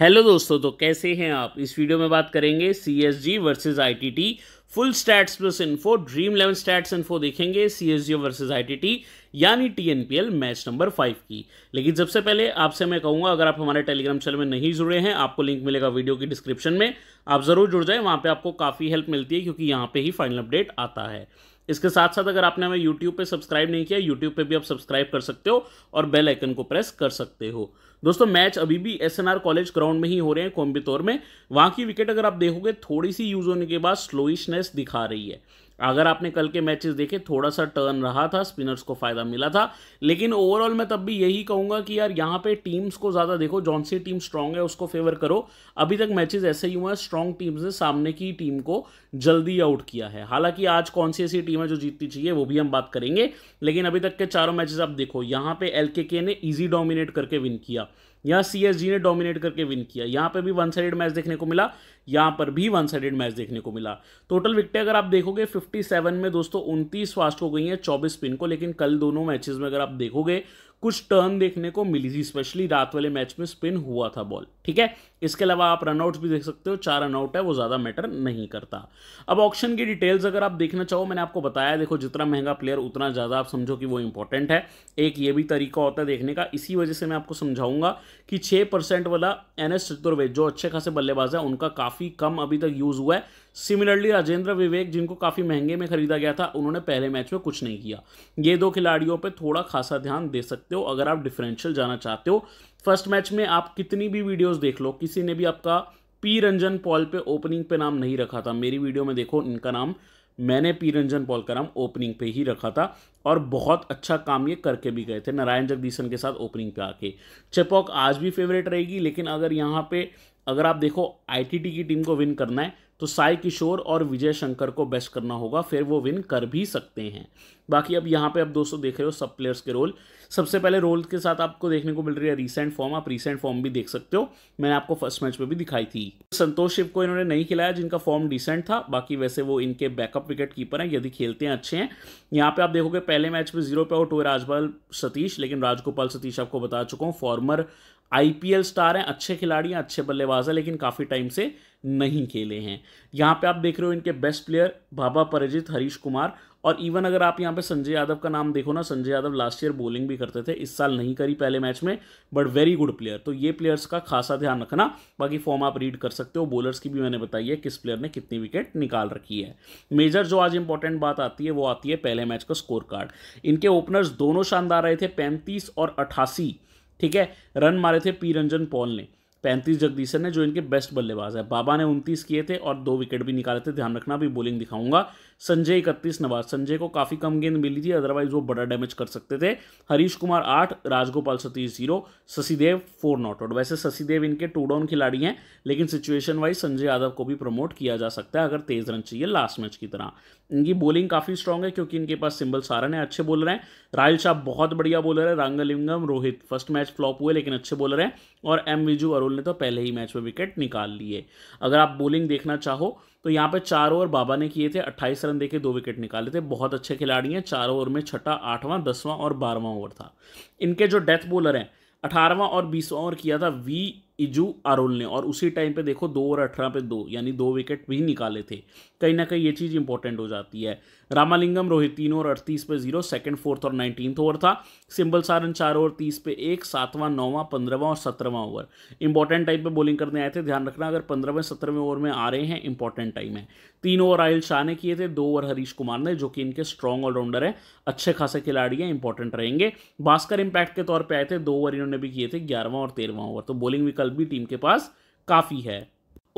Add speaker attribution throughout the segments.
Speaker 1: hello दोस्तों तो कैसे हैं आप इस वीडियो में बात करेंगे C S G versus I T T full stats plus info Dream Eleven stats info देखेंगे C S G versus I T T यानी T N P L match number five की लेकिन सबसे पहले आपसे मैं कहूँगा अगर आप हमारे टेलीग्राम चैनल में नहीं जुड़े हैं आपको लिंक मिलेगा वीडियो की डिस्क्रिप्शन में आप ज़रूर जुड़ जाएँ वहाँ पर आपको काफ़ी हेल्प मिलती है क्योंकि यहाँ पर ही फाइनल अपडेट आता है इसके साथ साथ अगर आपने हमें यूट्यूब पे सब्सक्राइब नहीं किया यूट्यूब पे भी आप सब्सक्राइब कर सकते हो और बेल आइकन को प्रेस कर सकते हो दोस्तों मैच अभी भी एस कॉलेज ग्राउंड में ही हो रहे हैं कोम्बितौर में वहां की विकेट अगर आप देखोगे थोड़ी सी यूज होने के बाद स्लोइशनेस दिखा रही है अगर आपने कल के मैचेस देखे थोड़ा सा टर्न रहा था स्पिनर्स को फायदा मिला था लेकिन ओवरऑल मैं तब भी यही कहूंगा कि यार यहाँ पे टीम्स को ज़्यादा देखो जौन सी टीम स्ट्रांग है उसको फेवर करो अभी तक मैचेस ऐसे ही हुए हैं स्ट्रांग टीम्स ने सामने की टीम को जल्दी आउट किया है हालांकि आज कौन सी ऐसी टीम है जो जीतनी चाहिए वो भी हम बात करेंगे लेकिन अभी तक के चारों मैचेस आप देखो यहाँ पे एल ने ईजी डोमिनेट करके विन किया यहाँ सी ने डोमिनेट करके विन किया यहाँ पे भी वन साइडेड मैच देखने को मिला यहाँ पर भी वन साइडेड मैच देखने को मिला टोटल विकटें अगर आप देखोगे 57 में दोस्तों 29 फास्ट हो गई हैं 24 पिन को लेकिन कल दोनों मैचेस में अगर आप देखोगे कुछ टर्न देखने को मिली थी स्पेशली रात वाले मैच में स्पिन हुआ था बॉल ठीक है इसके अलावा आप रनआउट्स भी देख सकते हो चार रनआउट है वो ज़्यादा मैटर नहीं करता अब ऑप्शन की डिटेल्स अगर आप देखना चाहो मैंने आपको बताया देखो जितना महंगा प्लेयर उतना ज़्यादा आप समझो कि वो इंपॉर्टेंट है एक ये भी तरीका होता है देखने का इसी वजह से मैं आपको समझाऊंगा कि छः वाला एन एस चतुर्वेद जो अच्छे खासे बल्लेबाज है उनका काफ़ी कम अभी तक यूज़ हुआ है सिमिलरली राजेंद्र विवेक जिनको काफ़ी महंगे में खरीदा गया था उन्होंने पहले मैच में कुछ नहीं किया ये दो खिलाड़ियों पर थोड़ा खासा ध्यान दे सकते हो अगर आप डिफरेंशियल जाना चाहते हो फर्स्ट मैच में आप कितनी भी वीडियोज़ देख लो किसी ने भी आपका पी रंजन पॉल पे ओपनिंग पे नाम नहीं रखा था मेरी वीडियो में देखो इनका नाम मैंने पी रंजन पॉल का नाम ओपनिंग पे ही रखा था और बहुत अच्छा काम ये करके भी गए थे नारायण जगदीशन के साथ ओपनिंग पे आके चेपॉक आज भी फेवरेट रहेगी लेकिन अगर यहाँ पे अगर आप देखो आईटीटी की टीम को विन करना है तो साई किशोर और विजय शंकर को बेस्ट करना होगा फिर वो विन कर भी सकते हैं बाकी अब यहाँ पे आप दोस्तों देख रहे हो सब प्लेयर्स के रोल सबसे पहले रोल के साथ आपको देखने को मिल रही है रीसेंट फॉर्म आप रीसेंट फॉर्म भी देख सकते हो मैंने आपको फर्स्ट मैच में भी दिखाई थी संतोष शिव को इन्होंने नहीं खिलाया जिनका फॉर्म डिसेंट था बाकी वैसे वो इनके बैकअप विकेट कीपर हैं यदि खेलते हैं अच्छे हैं यहाँ पे आप देखोगे पहले मैच में जीरो पे आउट हुए राजपाल सतीश लेकिन राजगोपाल सतीश आपको बता चुका हूँ फॉर्मर आईपीएल स्टार हैं अच्छे खिलाड़ी हैं अच्छे बल्लेबाज हैं लेकिन काफ़ी टाइम से नहीं खेले हैं यहाँ पे आप देख रहे हो इनके बेस्ट प्लेयर भाभा परिजित हरीश कुमार और इवन अगर आप यहाँ पे संजय यादव का नाम देखो ना Sanjay Yadav last year bowling भी करते थे इस साल नहीं करी पहले मैच में बट वेरी गुड प्लेयर तो ये प्लेयर्स का खासा ध्यान रखना बाकी फॉर्म आप रीड कर सकते हो बॉलर्स की भी मैंने बताई है किस प्लेयर ने कितनी विकेट निकाल रखी है मेजर जो आज इंपॉर्टेंट बात आती है वो आती है पहले मैच का स्कोर कार्ड इनके ओपनर्स दोनों शानदार रहे थे पैंतीस और अट्ठासी ठीक है रन मारे थे पी रंजन पॉल ने पैंतीस जगदीशन है जो इनके बेस्ट बल्लेबाज है बाबा ने उनतीस किए थे और दो विकेट भी निकाले थे ध्यान रखना भी बॉलिंग दिखाऊंगा संजय इकतीस नवाज संजय को काफ़ी कम गेंद मिली थी अदरवाइज वो बड़ा डैमेज कर सकते थे हरीश कुमार आठ Rajagopal Satish zero Shashidev four not out वैसे शशिदेव इनके टू डाउन खिलाड़ी हैं लेकिन सिचुएशन वाइज संजय यादव को भी प्रमोट किया जा सकता है अगर तेज रन चाहिए लास्ट मैच की तरह इनकी बॉलिंग काफ़ी स्ट्रॉन्ग है क्योंकि इनके पास सिंबल सारन है अच्छे बॉलर हैं रायल शाह बहुत बढ़िया बॉलर है Ramalingam Rohit first match flop हुए लेकिन अच्छे बॉलर हैं और एम विजू अरुल ने तो पहले ही मैच में विकेट निकाल लिए अगर आप बॉलिंग देखना चाहो तो यहाँ पे चार ओवर बाबा ने किए थे 28 रन देके दो विकेट निकाले थे बहुत अच्छे खिलाड़ी हैं चार ओवर में छठा आठवां दसवां और बारहवां ओवर था इनके जो डेथ बॉलर हैं अठारहवां और बीसवां ओवर किया था वी इजू आरोल ने और उसी टाइम पे देखो दो और अठारह पे दो यानी दो विकेट भी निकाले थे कहीं ना कहीं ये चीज़ इंपॉर्टेंट हो जाती है रामालिंगम रोहित तीन ओवर अड़तीस पे जीरो सेकंड फोर्थ और नाइनटीन ओवर था सिंबल सारन चार ओवर तीस पे एक सातवां नौवां पंद्रहवां और सत्रहवां ओवर इंपॉर्टेंट टाइम पे बॉलिंग करने आए थे ध्यान रखना अगर पंद्रहवें सत्रहवें ओवर में आ रहे हैं इंपॉर्टेंट टाइम है तीन ओवर आयल शाह ने किए थे दो ओवर हरीश कुमार ने जो कि इनके स्ट्रॉन्ग ऑलराउंडर है अच्छे खासे खिलाड़ी हैं इंपॉर्टेंट रहेंगे भास्कर इंपैक्ट के तौर पर आए थे दो ओवर इन्होंने भी किए थे ग्यारहवां और तेरहवां ओवर तो बॉलिंग भी कल भी टीम के पास काफ़ी है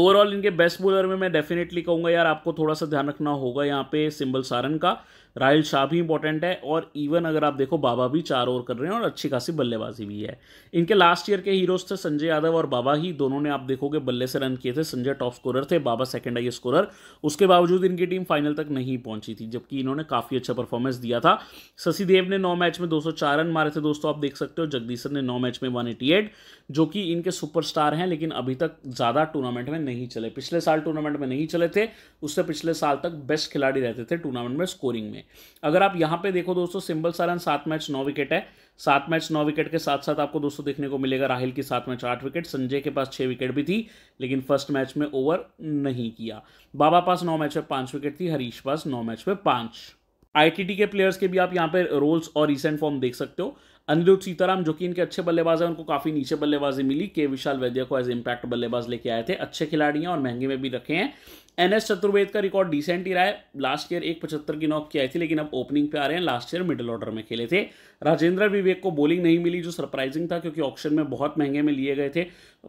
Speaker 1: ओवरऑल इनके बेस्ट बॉलर में मैं डेफिनेटली कहूँगा यार आपको थोड़ा सा ध्यान रखना होगा यहाँ पे सिंबल सारन का राहिल शाह भी इंपॉर्टेंट है और इवन अगर आप देखो बाबा भी चार ओवर कर रहे हैं और अच्छी खासी बल्लेबाजी भी है इनके लास्ट ईयर के हीरोज थे संजय यादव और बाबा ही दोनों ने आप देखोगे बल्ले से रन किए थे संजय टॉप स्कोरर थे बाबा सेकेंड हाई स्कोरर उसके बावजूद इनकी टीम फाइनल तक नहीं पहुंची थी जबकि इन्होंने काफ़ी अच्छा परफॉर्मेंस दिया था शशि देव ने नौ मैच में दो रन मारे थे दोस्तों आप देख सकते हो जगदीशन ने नौ मैच में वन जो कि इनके सुपरस्टार हैं लेकिन अभी तक ज़्यादा टूर्नामेंट में नहीं चले पिछले साल टूर्नामेंट में नहीं चले थे उससे पिछले साल तक बेस्ट खिलाड़ी रहते थे टूर्नामेंट में स्कोरिंग में हैं अगर आप यहाँ पे देखो दोस्तों सिंबल सारन सात मैच नौ विकेट है सात मैच नौ विकेट के साथ साथ आपको दोस्तों देखने को मिलेगा राहिल की सात मैच आठ विकेट संजय के पास छः विकेट भी थी लेकिन फर्स्ट मैच में ओवर नहीं किया बाबा पास नौ मैच में पाँच विकेट थी हरीश पास नौ मैच में पाँच आईटीटी के प्लेयर्स के भी आप यहाँ पे रोल्स और रिसेंट फॉर्म देख सकते हो अनिरुद्ध सीताराम जो कि इनके अच्छे बल्लेबाज हैं उनको काफ़ी नीचे बल्लेबाजी मिली के विशाल वैद्य को एज इम्पैक्ट बल्लेबाज लेके आए थे अच्छे खिलाड़ी हैं और महंगे में भी रखे हैं एन एस चतुर्वेद का रिकॉर्ड डिसेंट ही रहा है लास्ट ईयर एक पचहत्तर की नॉक की आई थी लेकिन अब ओपनिंग पे आ रहे हैं लास्ट ईयर मिडिल ऑर्डर में खेले थे राजेंद्र विवेक को बॉलिंग नहीं मिली जो सरप्राइजिंग था क्योंकि ऑप्शन में बहुत महंगे में लिए गए थे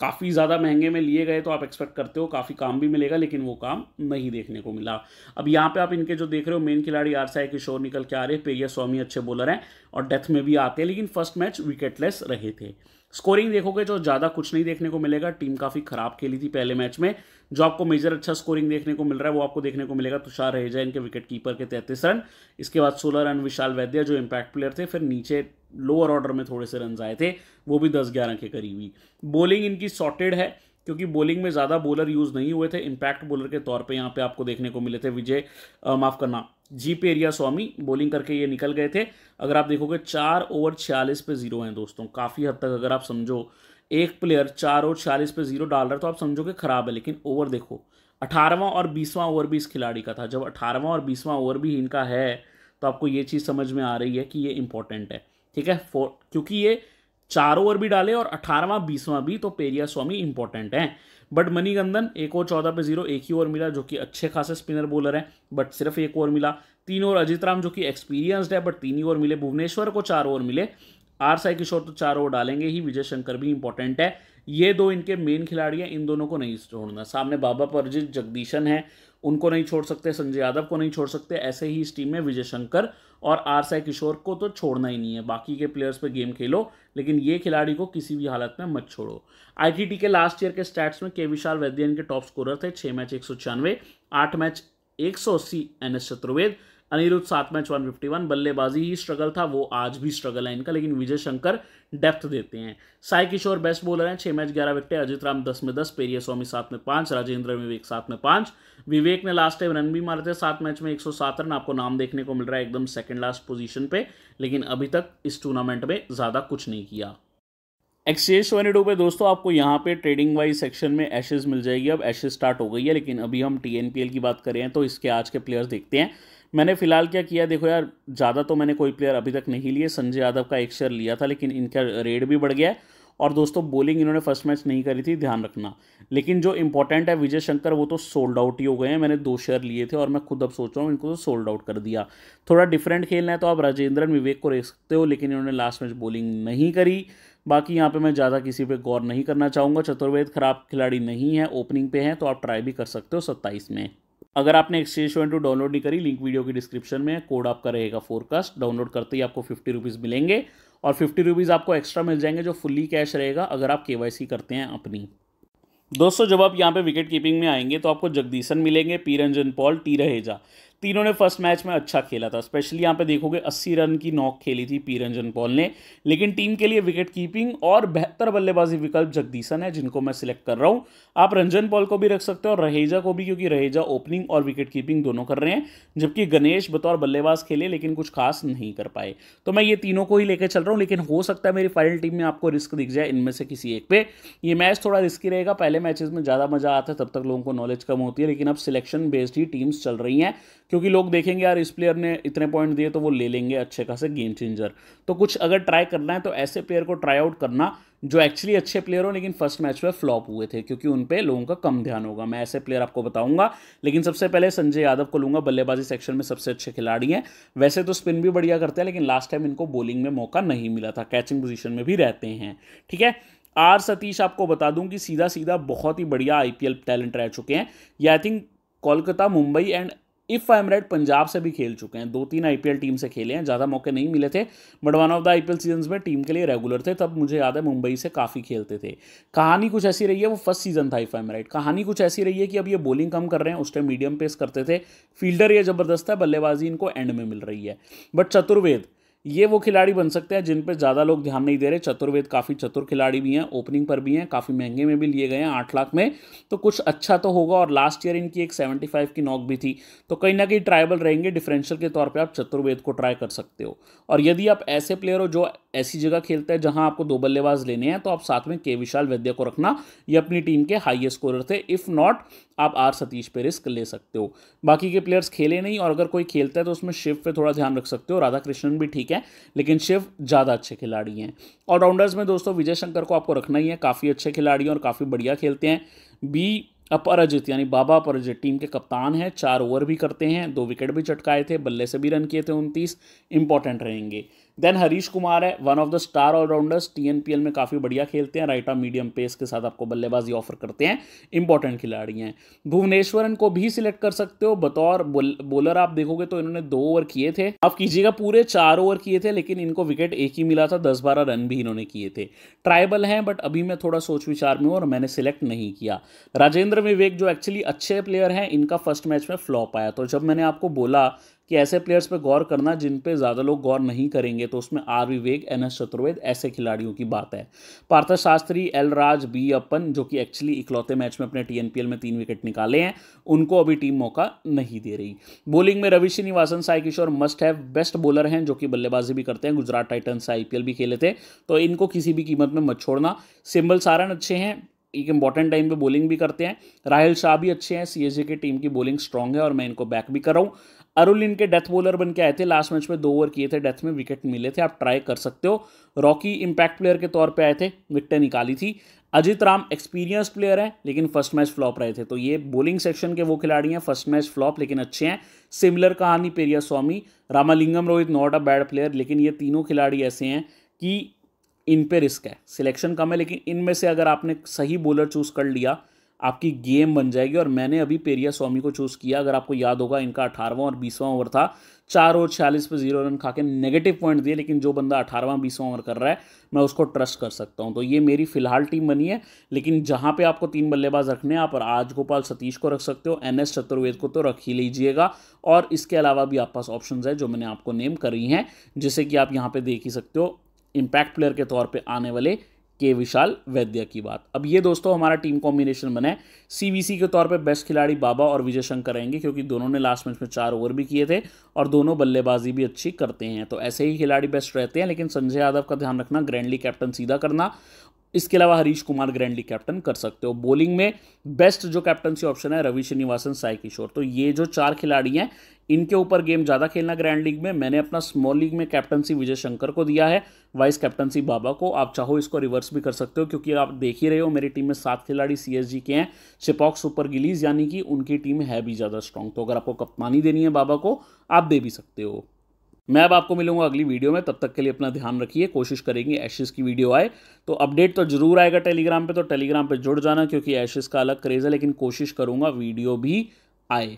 Speaker 1: काफ़ी ज़्यादा महंगे में लिए गए तो आप एक्सपेक्ट करते हो काफ़ी काम भी मिलेगा लेकिन वो काम नहीं देखने को मिला अब यहाँ पे आप इनके जो देख रहे हो मेन खिलाड़ी आर साई किशोर निकल के आ रहे पेरिया स्वामी अच्छे बॉलर हैं और डेथ में भी आते हैं लेकिन फर्स्ट मैच विकेटलेस रहे थे स्कोरिंग देखोगे तो ज़्यादा कुछ नहीं देखने को मिलेगा टीम काफ़ी ख़राब खेली थी पहले मैच में जो आपको मेजर अच्छा स्कोरिंग देखने को मिल रहा है वो आपको देखने को मिलेगा तुषार रहेजा इनके विकेट कीपर के तैंतीस रन इसके बाद सोलह रन विशाल वैद्य जो इम्पैक्ट प्लेयर थे फिर नीचे लोअर ऑर्डर में थोड़े से रन आए थे वो भी दस ग्यारह के करीब ही बॉलिंग इनकी सॉर्टेड है क्योंकि बॉलिंग में ज़्यादा बॉलर यूज़ नहीं हुए थे इम्पैक्ट बॉलर के तौर पर यहाँ पे आपको देखने को मिले थे विजय माफ़ करना जी पेरिया स्वामी बॉलिंग करके ये निकल गए थे अगर आप देखोगे चार ओवर छियालीस पे जीरो हैं दोस्तों काफ़ी हद तक अगर आप समझो एक प्लेयर चार ओवर छियालीस पे जीरो डाल रहा है तो आप समझोगे खराब है लेकिन ओवर देखो अठारहवा और बीसवां ओवर भी इस खिलाड़ी का था जब अठारहवां और बीसवां ओवर भी इनका है तो आपको ये चीज़ समझ में आ रही है कि ये इंपॉर्टेंट है ठीक है फोर क्योंकि ये चार ओवर भी डाले और अठारहवा बीसवां भी तो पेरिया स्वामी इंपॉर्टेंट हैं बट मनीगंदन एक ओवर चौदह पे जीरो एक ही ओवर मिला जो कि अच्छे खासे स्पिनर बॉलर हैं बट सिर्फ एक ओवर मिला तीन ओवर अजित राम जो कि एक्सपीरियंस्ड है बट तीन ही ओवर मिले भुवनेश्वर को चार ओवर मिले आर साई किशोर तो चार ओवर डालेंगे ही विजय शंकर भी इंपॉर्टेंट है ये दो इनके मेन खिलाड़ी हैं इन दोनों को नहीं छोड़ना सामने बाबा परजित जगदीशन है उनको नहीं छोड़ सकते संजय यादव को नहीं छोड़ सकते ऐसे ही इस टीम में विजय शंकर और आर साई किशोर को तो छोड़ना ही नहीं है बाकी के प्लेयर्स पे गेम खेलो लेकिन ये खिलाड़ी को किसी भी हालत में मत छोड़ो आईटीटी के लास्ट ईयर के स्टैट्स में के विशाल वैद्यन के टॉप स्कोरर थे छः मैच एक सौ छियानवे आठ मैच एक सौ अस्सी एन एस चतुर्वेद अनिरुद्ध सात मैच वन फिफ्टी वन बल्लेबाजी ही स्ट्रगल था वो आज भी स्ट्रगल है इनका लेकिन विजय शंकर डेप्थ देते हैं साई किशोर बेस्ट बॉलर हैं छह मैच ग्यारह विकटे अजित राम दस में दस पेरिया स्वामी सात में पांच राजेंद्र विवेक सात में पांच विवेक ने लास्ट टाइम रन भी मारे थे सात मैच में एक सौ सात रन आपको नाम देखने को मिल रहा है एकदम सेकेंड लास्ट पोजिशन पे लेकिन अभी तक इस टूर्नामेंट में ज़्यादा कुछ नहीं किया एक्सचेंज ट्वेंटी टू पे दोस्तों आपको यहाँ पे ट्रेडिंग वाइज सेक्शन में एशेज मिल जाएगी अब एशेज स्टार्ट हो गई है लेकिन अभी हम टी की बात करें तो इसके आज के प्लेयर्स देखते हैं मैंने फ़िलहाल क्या किया देखो यार ज़्यादा तो मैंने कोई प्लेयर अभी तक नहीं लिए संजय यादव का एक शेयर लिया था लेकिन इनका रेट भी बढ़ गया है और दोस्तों बॉलिंग इन्होंने फर्स्ट मैच नहीं करी थी ध्यान रखना लेकिन जो इंपॉर्टेंट है विजय शंकर वो तो सोल्ड आउट ही हो गए हैं मैंने दो शेयर लिए थे और मैं खुद अब सोच रहा हूँ इनको तो सोल्ड आउट कर दिया थोड़ा डिफरेंट खेलना है तो आप राजेंद्रन विवेक को रेख सकते हो लेकिन इन्होंने लास्ट मैच बॉलिंग नहीं करी बाकी यहाँ पे मैं ज़्यादा किसी पे गौर नहीं करना चाहूँगा चतुर्वेद खराब खिलाड़ी नहीं है ओपनिंग पे हैं तो आप ट्राई भी कर सकते हो सत्ताईस में अगर आपने एक्सचेंज टू डाउनलोड नहीं करी लिंक वीडियो की डिस्क्रिप्शन में कोड आपका रहेगा फोरकास्ट डाउनलोड करते ही आपको फिफ्टी रुपीज़ मिलेंगे और फिफ्टी रुपीज़ आपको एक्स्ट्रा मिल जाएंगे जो फुल्ली कैश रहेगा अगर आप के करते हैं अपनी दोस्तों जब आप यहाँ पे विकेट कीपिंग में आएंगे तो आपको जगदीशन मिलेंगे पी रंजन पॉल टी रहेजा तीनों ने फर्स्ट मैच में अच्छा खेला था स्पेशली यहाँ पे देखोगे 80 रन की नॉक खेली थी पी रंजन पॉल ने लेकिन टीम के लिए विकेट कीपिंग और बेहतर बल्लेबाजी विकल्प जगदीशन है जिनको मैं सिलेक्ट कर रहा हूँ आप रंजन पॉल को भी रख सकते हो और रहेजा को भी क्योंकि रहेजा ओपनिंग और विकेट कीपिंग दोनों कर रहे हैं जबकि गणेश बतौर बल्लेबाज खेले लेकिन कुछ खास नहीं कर पाए तो मैं ये तीनों को ही लेकर चल रहा हूँ लेकिन हो सकता है मेरी फाइनल टीम में आपको रिस्क दिख जाए इनमें से किसी एक पे ये मैच थोड़ा रिस्की रहेगा पहले मैचेज में ज़्यादा मजा आता है तब तक लोगों को नॉलेज कम होती है लेकिन अब सिलेक्शन बेस्ड ही टीम्स चल रही हैं क्योंकि लोग देखेंगे यार इस प्लेयर ने इतने पॉइंट दिए तो वो ले लेंगे अच्छे खासे गेम चेंजर तो कुछ अगर ट्राई करना है तो ऐसे प्लेयर को ट्राई आउट करना जो एक्चुअली अच्छे प्लेयर हो लेकिन फर्स्ट मैच में फ्लॉप हुए थे क्योंकि उन पर लोगों का कम ध्यान होगा मैं ऐसे प्लेयर आपको बताऊंगा लेकिन सबसे पहले संजय यादव को लूंगा बल्लेबाजी सेक्शन में सबसे अच्छे खिलाड़ी हैं वैसे तो स्पिन भी बढ़िया करते हैं लेकिन लास्ट टाइम इनको बॉलिंग में मौका नहीं मिला था कैचिंग पोजिशन में भी रहते हैं ठीक है आर सतीश आपको बता दूं कि सीधा सीधा बहुत ही बढ़िया आईपीएल टैलेंट रह चुके हैं ये I think Kolkata Mumbai and if I am right Punjab से भी खेल चुके हैं दो तीन आई टीम से खेले हैं ज़्यादा मौके नहीं मिले थे but one of the I season में टीम के लिए रेगुलर थे तब मुझे याद है मुंबई से काफ़ी खेलते थे कहानी कुछ ऐसी रही है वो फर्स्ट सीजन था इफ़ आई एम राइट कहानी कुछ ऐसी रही है कि अब ये बॉलिंग कम कर रहे हैं उस टाइम मीडियम पेस करते थे फील्डर ये ज़बरदस्त है बल्लेबाजी इनको एंड में मिल रही है बट चतुर्वेद ये वो खिलाड़ी बन सकते हैं जिन पर ज़्यादा लोग ध्यान नहीं दे रहे चतुर्वेद काफ़ी चतुर खिलाड़ी भी हैं ओपनिंग पर भी हैं काफ़ी महंगे में भी लिए गए हैं आठ लाख में तो कुछ अच्छा तो होगा और लास्ट ईयर इनकी एक सेवेंटी फाइव की नॉक भी थी तो कहीं ना कहीं ट्राइबल रहेंगे डिफरेंशियल के तौर पर आप चतुर्वेद को ट्राई कर सकते हो और यदि आप ऐसे प्लेयर हो जो ऐसी जगह खेलते हैं जहाँ आपको दो बल्लेबाज लेने हैं तो आप साथ में के विशाल वैद्य को रखना ये अपनी टीम के हाइएस्ट स्कोरर थे इफ़ नॉट आप आर सतीश पे रिस्क ले सकते हो बाकी के प्लेयर्स खेले नहीं और अगर कोई खेलता है तो उसमें शिव पे थोड़ा ध्यान रख सकते हो राधा कृष्णन भी ठीक है है लेकिन शिव ज़्यादा अच्छे खिलाड़ी हैं ऑलराउंडर्स में दोस्तों विजय शंकर को आपको रखना ही है काफ़ी अच्छे खिलाड़ी हैं और काफ़ी बढ़िया खेलते हैं बी अपराजित यानी बाबा अपराजित टीम के कप्तान हैं चार ओवर भी करते हैं दो विकेट भी चटकाए थे बल्ले से भी रन किए थे उनतीस इंपॉर्टेंट रहेंगे देन हरीश कुमार है one of the star all rounders L में काफ़ी बढ़िया खेलते हैं राइट ऑफ मीडियम पेस के साथ आपको बल्लेबाजी ऑफर करते हैं इंपॉर्टेंट खिलाड़ी हैं भुवनेश्वरन को भी सिलेक्ट कर सकते हो बतौर बॉलर आप देखोगे तो इन्होंने दो ओवर किए थे आप कीजिएगा पूरे चार ओवर किए थे लेकिन इनको विकेट एक ही मिला था दस बारह रन भी इन्होंने किए थे ट्राइबल हैं बट अभी मैं थोड़ा सोच विचार में हूँ और मैंने सिलेक्ट नहीं किया राजेंद्र विवेक जो एक्चुअली अच्छे प्लेयर हैं इनका फर्स्ट मैच में फ्लॉप आया तो जब मैंने आपको बोला कि ऐसे प्लेयर्स पे गौर करना जिन पे ज़्यादा लोग गौर नहीं करेंगे तो उसमें R Vivek N S Chaturved ऐसे खिलाड़ियों की बात है पार्थ शास्त्री एल राज बी अपन जो कि एक्चुअली इकलौते मैच में अपने टी में तीन विकेट निकाले हैं उनको अभी टीम मौका नहीं दे रही बॉलिंग में Ravi Srinivasan Sai Kishore must have best bowler हैं जो कि बल्लेबाजी भी करते हैं गुजरात टाइटन्स आई भी खेले थे तो इनको किसी भी कीमत में मत छोड़ना सिंबल सारण अच्छे हैं एक इंपॉर्टेंट टाइम पे बॉलिंग भी करते हैं राहुल शाह भी अच्छे हैं सीएसजे की टीम की बॉलिंग स्ट्रांग है और मैं इनको बैक भी कर रहा हूँ अरुल इनके डेथ बॉलर बन के आए थे लास्ट मैच में दो ओवर किए थे डेथ में विकेट मिले थे आप ट्राई कर सकते हो रॉकी इम्पैक्ट प्लेयर के तौर पे आए थे विकटें निकाली थी अजित राम एक्सपीरियंस प्लेयर हैं लेकिन फर्स्ट मैच फ्लॉप रहे थे तो ये बॉलिंग सेक्शन के वो खिलाड़ी हैं फर्स्ट मैच फ्लॉप लेकिन अच्छे हैं सिमिलर कहानी Periyaswamy Ramalingam Rohit not a bad player लेकिन ये तीनों खिलाड़ी ऐसे हैं कि इन पे रिस्क है सिलेक्शन कम है लेकिन इनमें से अगर आपने सही बॉलर चूज़ कर लिया आपकी गेम बन जाएगी और मैंने अभी पेरिया स्वामी को चूज़ किया अगर आपको याद होगा इनका अठारहवां और बीसवां ओवर था चार ओवर छियालीस पे जीरो रन खा के नेगेटिव पॉइंट दिए लेकिन जो बंदा अठारहवां बीसवां ओवर कर रहा है मैं उसको ट्रस्ट कर सकता हूं तो ये मेरी फिलहाल टीम बनी है लेकिन जहां पे आपको तीन बल्लेबाज रखने हैं आप राजगोपाल सतीश को रख सकते हो एन एस चतुर्वेद को तो रख ही लीजिएगा और इसके अलावा भी आपके पास ऑप्शन है जो मैंने आपको नेम करी हैं जिसे कि आप यहाँ पर देख ही सकते हो इम्पैक्ट प्लेयर के तौर पर आने वाले के विशाल वैद्य की बात अब ये दोस्तों हमारा टीम कॉम्बिनेशन बना है सीवीसी के तौर पे बेस्ट खिलाड़ी बाबा और विजय शंकर रहेंगे क्योंकि दोनों ने लास्ट मैच में चार ओवर भी किए थे और दोनों बल्लेबाजी भी अच्छी करते हैं तो ऐसे ही खिलाड़ी बेस्ट रहते हैं लेकिन संजय यादव का ध्यान रखना ग्रैंडली कैप्टन सीधा करना इसके अलावा हरीश कुमार ग्रैंडली कैप्टन कर सकते हो बॉलिंग में बेस्ट जो कैप्टनसी ऑप्शन है रवि श्रीनिवासन साई किशोर तो ये जो चार खिलाड़ी हैं इनके ऊपर गेम ज़्यादा खेलना ग्रैंड लीग में मैंने अपना स्मॉल लीग में कैप्टनसी विजय शंकर को दिया है वाइस कैप्टनसी बाबा को आप चाहो इसको रिवर्स भी कर सकते हो क्योंकि आप देख ही रहे हो मेरी टीम में सात खिलाड़ी सी के हैं शिपॉक सुपर गिलीज यानी कि उनकी टीम है भी ज़्यादा स्ट्रांग तो अगर आपको कप्तानी देनी है बाबा को आप दे भी सकते हो मैं अब आपको मिलूंगा अगली वीडियो में तब तक के लिए अपना ध्यान रखिए कोशिश करेंगे एशेस की वीडियो आए तो अपडेट तो जरूर आएगा टेलीग्राम पे तो टेलीग्राम पे जुड़ जाना क्योंकि एशिस का अलग क्रेज़ है लेकिन कोशिश करूंगा वीडियो भी आए